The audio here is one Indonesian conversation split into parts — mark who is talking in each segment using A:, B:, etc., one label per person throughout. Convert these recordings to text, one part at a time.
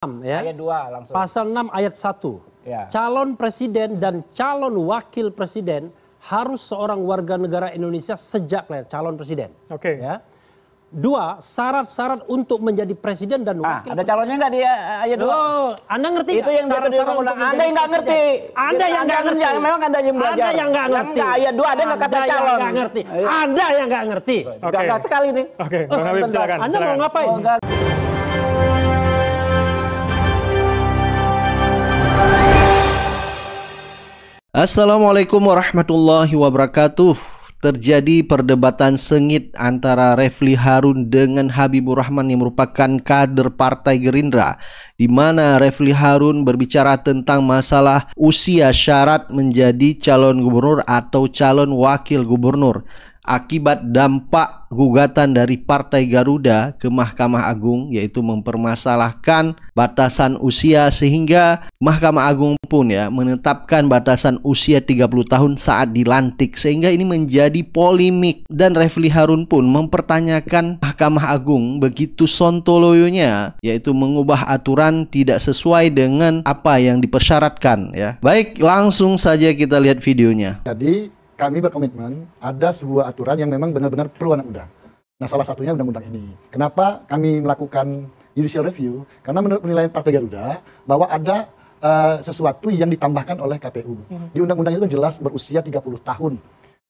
A: 6 ya. Ayat 2 langsung. Pasal 6 ayat 1. Ya. Calon presiden dan calon wakil presiden harus seorang warga negara Indonesia sejak lahir calon presiden. Oke. Okay. Ya. Dua, syarat-syarat untuk menjadi presiden dan ah, wakil. Ah, ada calonnya nggak dia eh, ayat dua? Oh, anda ngerti? Itu yang syarat -syarat untuk Anda yang nggak ngerti. Anda yang nggak ngerti. Yang memang Anda yang belajar. Anda yang nggak ngerti. Yang ayat dua ada nggak kata calon? Anda yang nggak ngerti. Anda yang nggak ngerti. Oke. Okay. sekali nih. Oke, okay. Bang Habib silakan. Anda mau ngapain? Oh,
B: Assalamualaikum warahmatullahi wabarakatuh. Terjadi perdebatan sengit antara Refli Harun dengan Habibur Rahman yang merupakan kader Partai Gerindra di mana Refli Harun berbicara tentang masalah usia syarat menjadi calon gubernur atau calon wakil gubernur akibat dampak gugatan dari Partai Garuda ke Mahkamah Agung yaitu mempermasalahkan batasan usia sehingga Mahkamah Agung pun ya menetapkan batasan usia 30 tahun saat dilantik sehingga ini menjadi polemik dan Refli Harun pun mempertanyakan Mahkamah Agung begitu sontoloyonya yaitu mengubah aturan tidak sesuai dengan apa yang dipersyaratkan ya. Baik, langsung saja kita lihat videonya.
C: Jadi kami berkomitmen ada sebuah aturan yang memang benar-benar perlu anak muda. Nah, salah satunya undang-undang ini. Kenapa kami melakukan judicial review? Karena menurut penilaian Partai Garuda bahwa ada uh, sesuatu yang ditambahkan oleh KPU. Hmm. Di undang-undang itu jelas berusia 30 tahun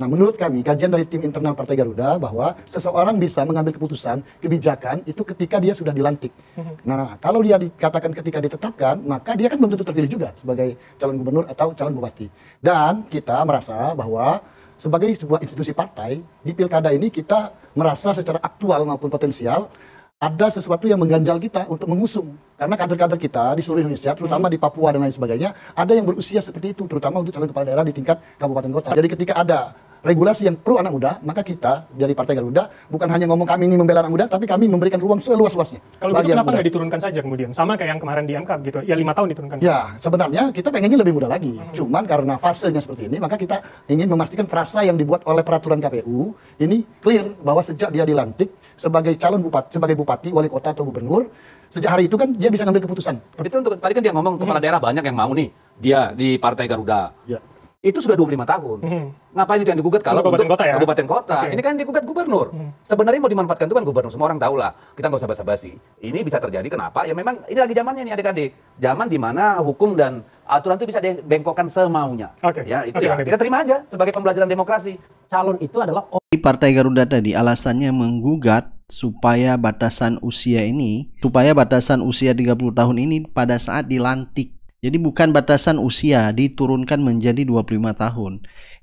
C: Nah, menurut kami, kajian dari tim internal Partai Garuda bahwa seseorang bisa mengambil keputusan kebijakan itu ketika dia sudah dilantik. Mhm. Nah, kalau dia dikatakan ketika ditetapkan, maka dia kan belum tentu terpilih juga sebagai calon gubernur atau calon bupati. Dan kita merasa bahwa sebagai sebuah institusi partai, di pilkada ini kita merasa secara aktual maupun potensial ada sesuatu yang mengganjal kita untuk mengusung. Karena kader-kader kita di seluruh Indonesia, terutama mhm. di Papua dan lain sebagainya, ada yang berusia seperti itu, terutama untuk calon kepala daerah di tingkat kabupaten kota. Jadi ketika ada regulasi yang pro anak muda, maka kita dari Partai Garuda bukan hanya ngomong kami ini membela anak muda, tapi kami memberikan ruang seluas-luasnya. Kalau begitu kenapa nggak
A: diturunkan saja kemudian? Sama kayak yang kemarin
C: di MK gitu, ya lima tahun diturunkan. Ya, sebenarnya kita pengennya lebih muda lagi. Hmm. Cuman karena fasenya seperti ini, maka kita ingin memastikan frasa yang dibuat oleh peraturan KPU ini clear bahwa sejak dia dilantik sebagai calon bupati, sebagai bupati, wali kota atau gubernur, sejak hari itu kan dia bisa ngambil keputusan. Itu untuk tadi kan dia ngomong kepala
D: hmm. daerah banyak yang mau nih dia di Partai Garuda. Ya itu sudah 25 tahun. Hmm. Ngapain itu yang digugat kalau kabupaten untuk kota ya? kabupaten kota? Okay. Ini kan digugat gubernur. Hmm. Sebenarnya mau dimanfaatkan itu kan gubernur, semua orang tahu lah. Kita nggak usah basa-basi. Ini bisa terjadi kenapa? Ya memang ini lagi zamannya nih adik-adik. Zaman di mana hukum dan aturan itu bisa dibengkokkan semaunya. Oke. Okay. Ya itu okay, ya. Okay. Kita terima aja sebagai pembelajaran demokrasi. Calon itu adalah
B: Partai Garuda tadi alasannya menggugat supaya batasan usia ini supaya batasan usia 30 tahun ini pada saat dilantik jadi bukan batasan usia diturunkan menjadi 25 tahun.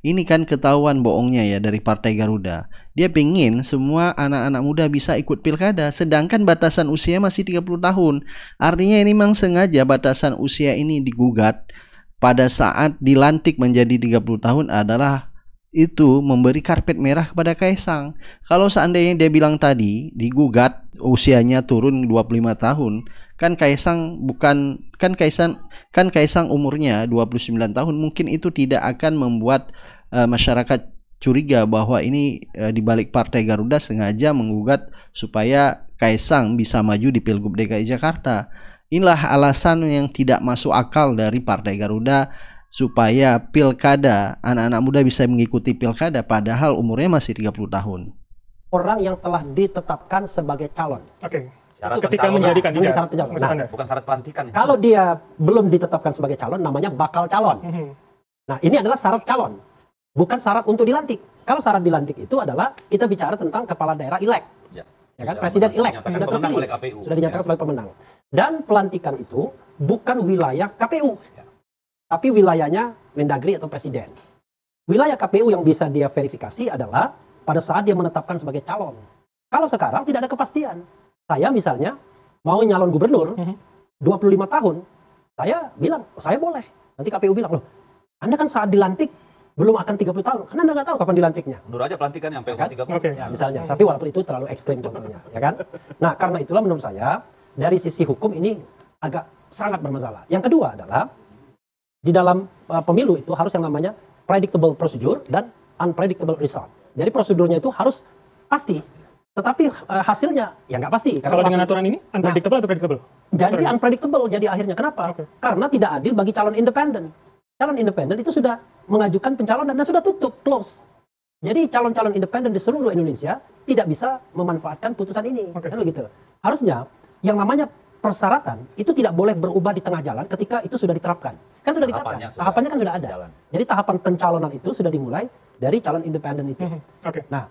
B: Ini kan ketahuan bohongnya ya dari Partai Garuda. Dia pingin semua anak-anak muda bisa ikut pilkada, sedangkan batasan usia masih 30 tahun. Artinya ini memang sengaja batasan usia ini digugat pada saat dilantik menjadi 30 tahun adalah itu memberi karpet merah kepada Kaisang. Kalau seandainya dia bilang tadi digugat usianya turun 25 tahun, kan Kaisang bukan kan Kaisang kan Kaisang umurnya 29 tahun mungkin itu tidak akan membuat uh, masyarakat curiga bahwa ini uh, eh, dibalik Partai Garuda sengaja menggugat supaya Kaisang bisa maju di Pilgub DKI Jakarta. Inilah alasan yang tidak masuk akal dari Partai Garuda supaya pilkada anak-anak muda bisa mengikuti pilkada padahal umurnya masih 30 tahun.
A: Orang yang telah ditetapkan sebagai calon. Oke. Okay Syarat ketika menjadi kandidat. Syarat pencalonan. Nah,
D: bukan syarat pelantikan. Ya.
A: Kalau dia belum ditetapkan sebagai calon, namanya bakal calon. Mhm. Nah, ini adalah syarat calon, bukan syarat untuk dilantik. Kalau syarat dilantik itu adalah kita bicara tentang kepala daerah elek,
D: ya, ya kan? Presiden elek sudah terpilih, sudah dinyatakan ya. sebagai
A: pemenang. Dan pelantikan itu bukan wilayah KPU, ya. tapi wilayahnya Mendagri atau Presiden. Wilayah KPU yang bisa dia verifikasi adalah pada saat dia menetapkan sebagai calon. Kalau sekarang tidak ada kepastian, saya misalnya mau nyalon gubernur mm-hmm. 25 tahun, saya bilang oh, saya boleh. Nanti KPU bilang loh, Anda kan saat dilantik belum akan 30 tahun, karena Anda nggak tahu kapan dilantiknya.
D: Mundur aja pelantikan sampai kan? 30. Okay. Ya, misalnya,
A: tapi walaupun itu terlalu ekstrim contohnya, ya kan? Nah, karena itulah menurut saya dari sisi hukum ini agak sangat bermasalah. Yang kedua adalah di dalam uh, pemilu itu harus yang namanya predictable procedure dan unpredictable result. Jadi prosedurnya itu harus pasti tetapi uh, hasilnya ya nggak pasti. Karena Kalau dengan aturan ini unpredictable nah, atau predictable? Jadi unpredictable jadi akhirnya kenapa? Okay. Karena tidak adil bagi calon independen. Calon independen itu sudah mengajukan pencalonan dan sudah tutup close. Jadi calon-calon independen di seluruh Indonesia tidak bisa memanfaatkan putusan ini. Okay. Kan begitu. Harusnya yang namanya persyaratan itu tidak boleh berubah di tengah jalan ketika itu sudah diterapkan. Kan sudah diterapkan. Tahapannya, Tahapannya kan sudah ada. Jalan. Jadi tahapan pencalonan itu sudah dimulai dari calon independen itu. Mm Okay. Nah,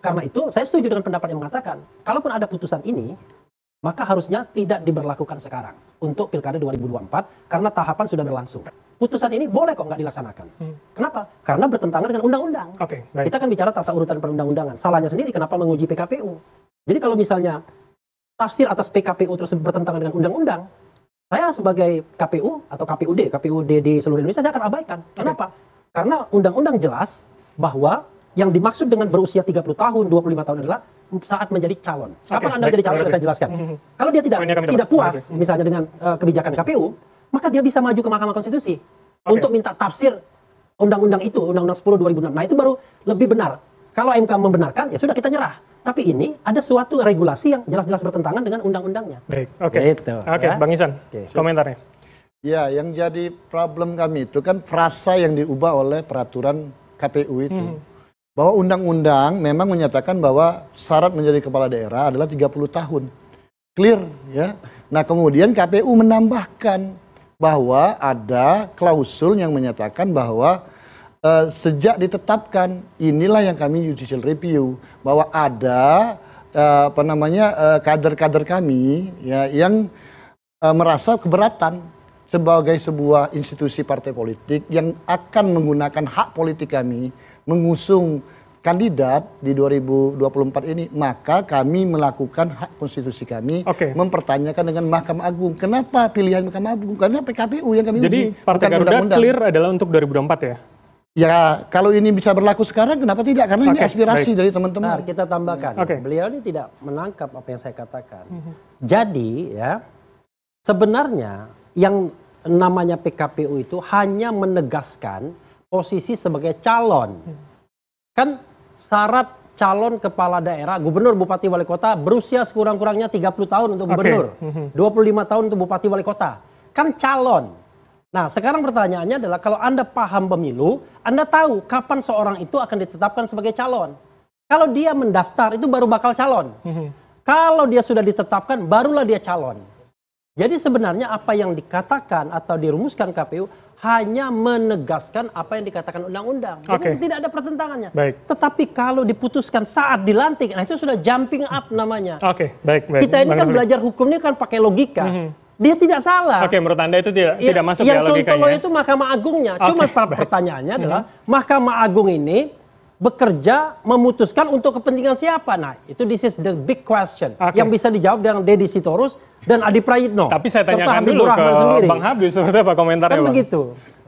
A: karena itu saya setuju dengan pendapat yang mengatakan kalaupun ada putusan ini maka harusnya tidak diberlakukan sekarang untuk pilkada 2024 karena tahapan sudah berlangsung. Putusan ini boleh kok nggak dilaksanakan. Hmm. Kenapa? Karena bertentangan dengan undang-undang. Okay, Kita akan bicara tata urutan perundang-undangan. Salahnya sendiri kenapa menguji PKPU. Jadi kalau misalnya tafsir atas PKPU terus bertentangan dengan undang-undang, saya sebagai KPU atau KPUD, KPUD di seluruh Indonesia saya akan abaikan. Kenapa? Okay. Karena undang-undang jelas bahwa yang dimaksud dengan berusia 30 tahun, 25 tahun adalah saat menjadi calon. Kapan okay, Anda menjadi calon saya jelaskan. Mm-hmm. Kalau dia tidak tidak puas misalnya dengan uh, kebijakan KPU, maka dia bisa maju ke Mahkamah Konstitusi okay. untuk minta tafsir undang-undang itu, undang-undang 10 2006. Nah, itu baru lebih benar. Kalau MK membenarkan, ya sudah kita nyerah. Tapi ini ada suatu regulasi yang jelas-jelas bertentangan dengan undang-undangnya. Baik, oke. Okay. Gitu, oke, okay, ya. Bang Isan, okay, komentarnya.
C: Ya, yang jadi problem kami itu kan frasa yang diubah oleh peraturan KPU itu. Hmm bahwa undang-undang memang menyatakan bahwa syarat menjadi kepala daerah adalah 30 tahun. Clear ya. Nah, kemudian KPU menambahkan bahwa ada klausul yang menyatakan bahwa e, sejak ditetapkan inilah yang kami judicial review bahwa ada e, apa namanya eh, kader-kader kami ya yang merasa keberatan sebagai sebuah institusi partai politik yang akan menggunakan hak politik kami mengusung kandidat di 2024 ini, maka kami melakukan hak konstitusi kami okay. mempertanyakan dengan Mahkamah Agung. Kenapa pilihan Mahkamah Agung? Karena PKPU yang kami Jadi uji, Partai Garuda undang -undang. clear
A: adalah untuk 2024 ya?
C: Ya, kalau ini bisa berlaku sekarang, kenapa tidak? Karena okay, ini aspirasi baik. dari teman-teman. Nah, kita tambahkan. Okay.
A: Beliau ini tidak menangkap apa yang saya katakan. Mm -hmm. Jadi, ya, sebenarnya yang namanya PKPU itu hanya menegaskan posisi sebagai calon. Kan syarat calon kepala daerah, gubernur, bupati, wali kota berusia sekurang-kurangnya 30 tahun untuk gubernur, okay. Mhm. 25 tahun untuk bupati, wali kota. Kan calon. Nah, sekarang pertanyaannya adalah kalau Anda paham pemilu, Anda tahu kapan seorang itu akan ditetapkan sebagai calon. Kalau dia mendaftar itu baru bakal calon. Mhm. Kalau dia sudah ditetapkan barulah dia calon. Jadi sebenarnya apa yang dikatakan atau dirumuskan KPU hanya menegaskan apa yang dikatakan undang-undang. Jadi okay. tidak ada pertentangannya. Baik. Tetapi kalau diputuskan saat dilantik, nah itu sudah jumping up namanya. Oke, okay. baik, baik. Kita ini Bang kan belajar hukum ini kan pakai logika. Mm -hmm. Dia tidak salah. Oke, menurut Anda itu tidak ya, tidak masuk ya yang ya logikanya. Yang itu Mahkamah Agungnya. Okay, Cuma baik. pertanyaannya adalah mhm. Mahkamah Agung ini bekerja memutuskan untuk kepentingan siapa? Nah, itu this is the big question okay. yang bisa dijawab dengan Deddy Sitorus dan Adi Prayitno. Tapi saya tanyakan dulu ke sendiri. Bang Habib seperti apa komentarnya kan Bang? begitu.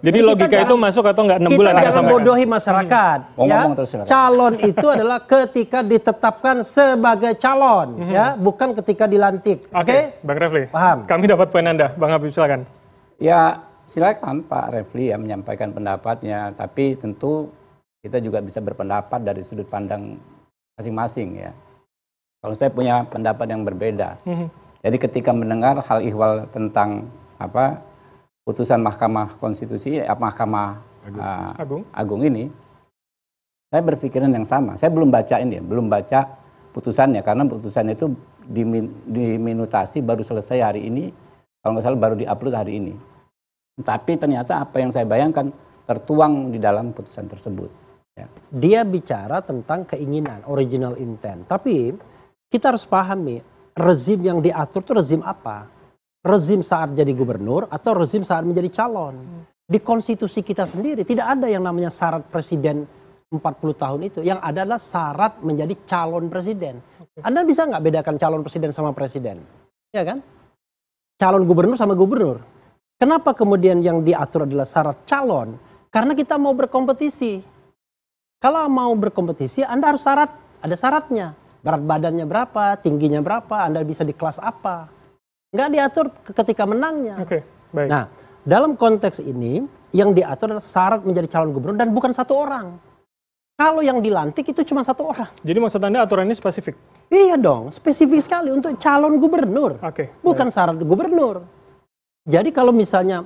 A: Jadi, Jadi logika itu masuk atau enggak 6 bulan Kita jangan bodohi masyarakat. Hmm. Ya, terus, calon itu adalah ketika ditetapkan sebagai calon hmm. ya, bukan ketika dilantik. Oke, okay. okay? Bang Refli. Paham. Kami dapat poin Anda,
E: Bang Habib silakan. Ya, silakan Pak Refli ya menyampaikan pendapatnya, tapi tentu kita juga bisa berpendapat dari sudut pandang masing-masing ya. Kalau saya punya pendapat yang berbeda. Mm-hmm. Jadi ketika mendengar hal ihwal tentang apa putusan Mahkamah Konstitusi eh, Mahkamah Agung, uh, Agung. ini saya berpikiran yang sama. Saya belum baca ini, belum baca putusannya karena putusannya itu diminutasi baru selesai hari ini. Kalau nggak salah baru diupload hari ini. Tapi ternyata apa yang saya bayangkan tertuang di dalam
A: putusan tersebut. Ya. dia bicara tentang keinginan original intent tapi kita harus pahami rezim yang diatur itu rezim apa rezim saat jadi gubernur atau rezim saat menjadi calon di konstitusi kita sendiri tidak ada yang namanya syarat presiden 40 tahun itu yang ada adalah syarat menjadi calon presiden anda bisa nggak bedakan calon presiden sama presiden ya kan calon gubernur sama gubernur kenapa kemudian yang diatur adalah syarat calon karena kita mau berkompetisi kalau mau berkompetisi, Anda harus syarat, ada syaratnya. Berat badannya berapa, tingginya berapa, Anda bisa di kelas apa. Nggak diatur ketika menangnya. Oke, baik. Nah, dalam konteks ini, yang diatur adalah syarat menjadi calon gubernur dan bukan satu orang. Kalau yang dilantik itu cuma satu orang. Jadi maksud Anda aturan ini spesifik? Iya dong, spesifik sekali untuk calon gubernur. Oke. bukan baik. syarat gubernur. Jadi kalau misalnya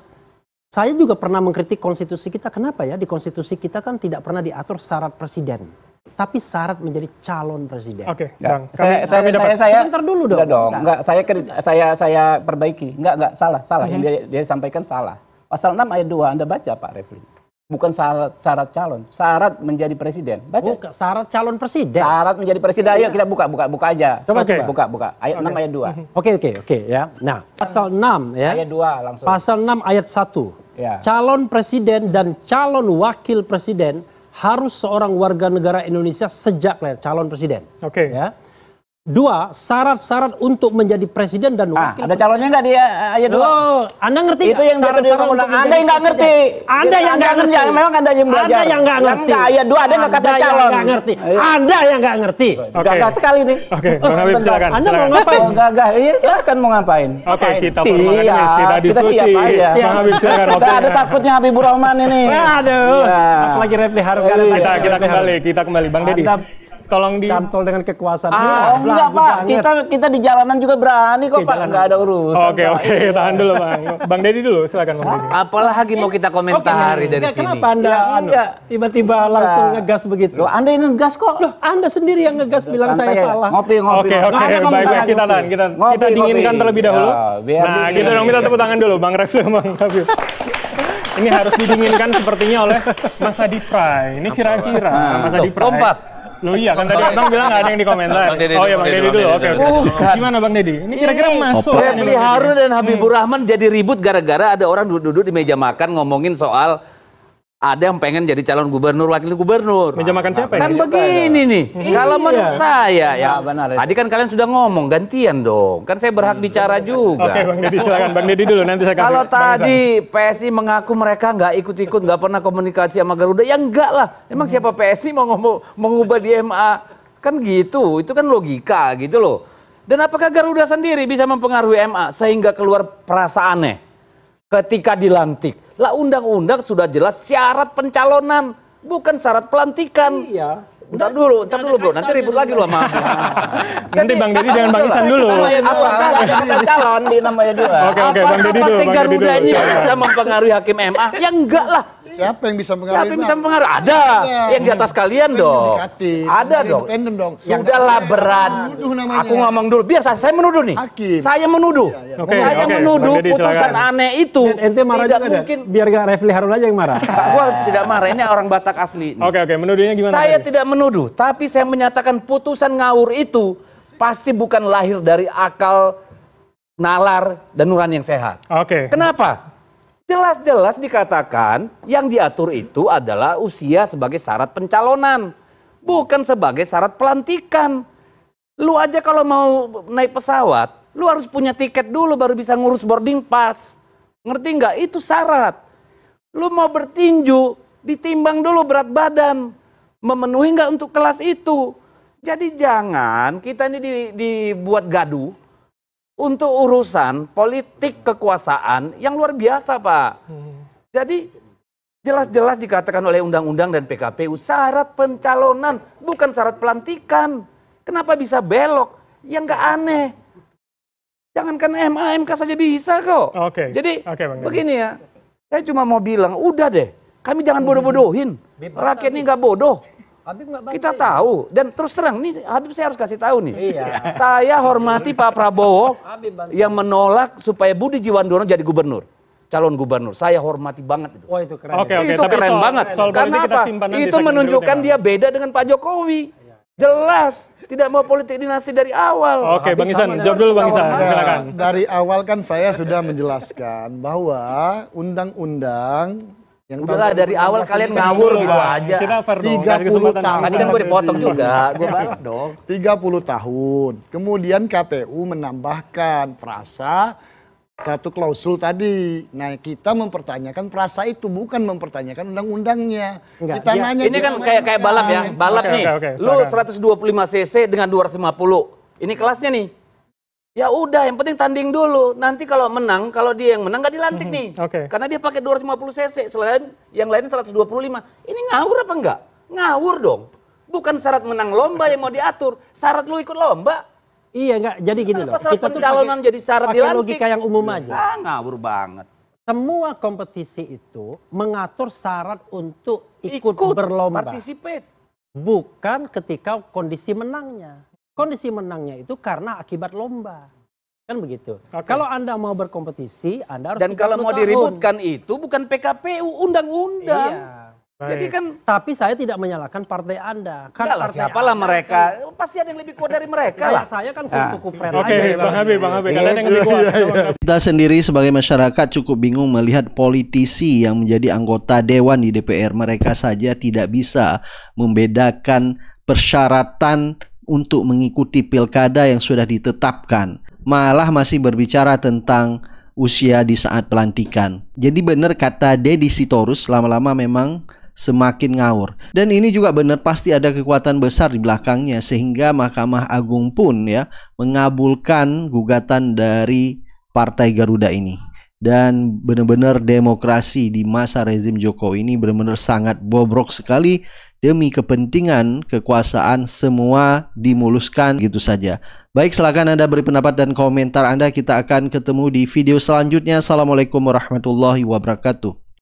A: saya juga pernah mengkritik konstitusi kita. Kenapa ya? Di konstitusi kita kan tidak pernah diatur syarat presiden, tapi syarat menjadi calon presiden. Oke, okay, Bang. Saya, kami, saya, kami dapat. saya,
E: dulu dong. Enggak dong. Enggak, saya, saya, saya perbaiki. Enggak, enggak, salah, salah. Mm -hmm. Yang mhm. dia, dia sampaikan salah. Pasal 6 ayat 2 Anda baca Pak Refli. Bukan syarat syarat calon, syarat menjadi presiden. Baca. Buka, syarat calon presiden. Syarat menjadi presiden. Ayo iya. kita buka buka buka aja. Coba okay. buka buka. Ayat okay. ayat dua. Mhm. Oke
A: okay, oke okay, oke okay, ya. Nah, pasal enam ya. Ayat
E: 2 langsung. Pasal
A: enam ayat satu. Ya. calon presiden dan calon wakil presiden harus seorang warga negara indonesia sejak lahir calon presiden. Oke. Ya. Dua, syarat-syarat untuk menjadi presiden dan ah, wakil. Ah, ada calonnya nggak dia? Eh, ayat dua. Oh, anda ngerti? Itu yang syarat -syarat untuk anda yang nggak ngerti. Anda yang nggak ngerti. Yang memang anda yang belajar. Anda yang nggak ngerti. Yang ayat dua, ada nggak kata calon? Iya. Anda yang nggak ngerti. Anda yang nggak ngerti. Okay. sekali ini. Oke,
E: okay. Bang Habib silakan. Anda mau ngapain? Oh, gagah. Iya, silakan mau ngapain. Oke, kita siap. Kita
A: diskusi. Kita siap aja. Bang Habib silakan. Oke. ada takutnya Habibur Rahman ini. Aduh. Iya. Apalagi Repli Harun. Iya. Kita kita kembali, kita kembali Bang Deddy tolong di cantol dengan kekuasaan. Ah, iya, oh,
D: enggak, Pak. Banget. Kita
E: kita di jalanan juga berani kok, Pak. Enggak ada urusan. Oke, okay, oke, okay. Iya. tahan dulu, Bang.
D: Bang Dedi dulu, silakan Bang Apalah lagi mau kita komentari okay, dari sini. Kenapa Anda
A: ya, anu, tiba-tiba langsung ngegas begitu? Loh, Anda yang ngegas kok. Loh, Anda sendiri yang ngegas bilang saya ya. salah. Ngopi, ngopi. Oke, oke, baik kita tahan. Kita kita dinginkan terlebih ya, dahulu. Nah, kita dong kita tepuk tangan dulu Bang Refli Bang Tapi. Ini harus didinginkan sepertinya oleh Mas Adi
D: Pray. Ini kira-kira Mas Adi Pray lu oh iya kan tadi Abang bilang ada yang di komentar. Oh iya Bang Deddy dulu. Oke. Gimana Bang Deddy? Ini kira-kira masuk. Febri Harun dan Habibur hmm. Rahman jadi ribut gara-gara ada orang duduk-duduk di meja makan ngomongin soal ada yang pengen jadi calon gubernur wakil gubernur. Meja makan siapa? Kan begini nih. Iya. Kalau menurut iya. saya ya. Ah, benar. Tadi kan kalian sudah ngomong gantian dong. Kan saya berhak hmm. bicara juga. Oke, Bang Deddy silakan Bang Deddy dulu nanti saya Kalau tadi PSI mengaku mereka nggak ikut-ikut, nggak pernah komunikasi sama Garuda, ya enggak lah. Emang siapa PSI mau ngomong mengubah di MA? Kan gitu. Itu kan logika gitu loh. Dan apakah Garuda sendiri bisa mempengaruhi MA sehingga keluar perasaannya? ketika dilantik. Lah undang-undang sudah jelas syarat pencalonan, bukan syarat pelantikan. Iya. Entar dulu, entar dulu bro, nanti ribut lagi lu sama Nanti Bang Deddy jangan Bang Isan dulu. Apa
E: ada
C: calon di namanya dua? Oke oke Bang Deddy dulu. Partai Garuda ini bisa mempengaruhi hakim MA? Ya enggak lah. Iya. Siapa yang bisa mengaruhi? Siapa yang bisa mengaruhi? Ada. ada. Iya. Yang di atas kalian Bukan dong. Ada dong. dong. Sudahlah berat.
D: Aku ngomong dulu. Biar saya, menuduh nih. Hakim. Saya menuduh. Ya, ya. Okay, saya okay. menuduh Bang putusan silakan. aneh itu. Ente marah tidak juga mungkin. Ada. Biar gak Refli Harun aja yang marah. Gua tidak marah. Ini orang Batak asli. Oke oke. Okay, okay. Menuduhnya gimana? Saya tidak menuduh. Tapi saya menyatakan putusan ngawur itu pasti bukan lahir dari akal nalar dan nuran yang sehat. Oke. Okay. Kenapa? Jelas-jelas dikatakan yang diatur itu adalah usia sebagai syarat pencalonan, bukan sebagai syarat pelantikan. Lu aja kalau mau naik pesawat, lu harus punya tiket dulu baru bisa ngurus boarding pass. Ngerti nggak? Itu syarat. Lu mau bertinju, ditimbang dulu berat badan. Memenuhi nggak untuk kelas itu? Jadi jangan kita ini dibuat gaduh untuk urusan politik kekuasaan yang luar biasa pak hmm. jadi jelas-jelas dikatakan oleh undang-undang dan pkpu syarat pencalonan bukan syarat pelantikan kenapa bisa belok yang nggak aneh jangankan MA MK saja bisa kok oke jadi okay, bang begini ya saya cuma mau bilang udah deh kami jangan hmm. bodoh-bodohin rakyat ini nggak bodoh
A: Habib Kita
D: tahu dan terus terang nih Habib saya harus kasih tahu nih. Iya. Saya hormati Pak Prabowo Habib yang menolak supaya Budi Jiwandono jadi gubernur calon gubernur. Saya hormati banget itu. Oh, itu keren. Oke, oke. Itu keren soal, banget. Soal Karena apa? Itu menunjukkan dia beda dengan Pak Jokowi. Jelas tidak mau politik dinasti dari awal. Oke, Bang Isan, jawab dulu Bang Isan,
C: silakan. Dari awal kan saya sudah menjelaskan bahwa undang-undang yang Udahlah dari awal kalian ngawur gitu gitu aja. Kita fair dong. kesempatan tahun. Tadi kan gue dipotong iya. juga, gue balas dong. 30 tahun. Kemudian KPU menambahkan perasa satu klausul tadi. Nah, kita mempertanyakan perasa itu bukan mempertanyakan undang-undangnya. Kita ya. nanya Ini kan kayak kayak balap ya, balap okay, nih. Okay, okay,
D: lu 125 cc dengan 250. Ini kelasnya nih. Ya udah, yang penting tanding dulu. Nanti kalau menang, kalau dia yang menang nggak dilantik mm -hmm. nih. Okay. Karena dia pakai 250 cc, selain yang lain 125. Ini ngawur apa enggak? Ngawur dong. Bukan syarat menang lomba yang mau diatur, syarat lu ikut lomba. Iya enggak? jadi gini Kenapa loh. Kita pencalonan pake, jadi syarat pakai dilantik. logika yang umum aja. Ah, ngawur
A: banget. Semua kompetisi itu mengatur syarat untuk ikut, ikut berlomba. Participate. Bukan ketika kondisi menangnya kondisi menangnya itu karena akibat lomba kan begitu okay. kalau anda mau berkompetisi anda harus dan kalau mau diributkan itu
D: bukan PKPU undang-undang iya.
A: Jadi kan tapi saya tidak menyalahkan partai Anda. Kan Enggak partai siapalah anda mereka? Itu. Kan-
D: oh, pasti ada yang lebih kuat dari mereka
A: lah. Saya kan nah. kuku kupret okay, aja. Bang Habib, Bang Habib, kalian yang lebih iya, kuat. Iya, iya.
B: Kita sendiri sebagai masyarakat cukup bingung melihat politisi yang menjadi anggota dewan di DPR mereka saja tidak bisa membedakan persyaratan untuk mengikuti pilkada yang sudah ditetapkan, malah masih berbicara tentang usia di saat pelantikan. Jadi benar kata Deddy Sitorus lama-lama memang semakin ngawur. Dan ini juga benar pasti ada kekuatan besar di belakangnya sehingga Mahkamah Agung pun ya mengabulkan gugatan dari Partai Garuda ini. Dan benar-benar demokrasi di masa rezim Jokowi ini benar-benar sangat bobrok sekali demi kepentingan kekuasaan semua dimuluskan gitu saja. Baik, silakan Anda beri pendapat dan komentar Anda. Kita akan ketemu di video selanjutnya. Assalamualaikum warahmatullahi wabarakatuh.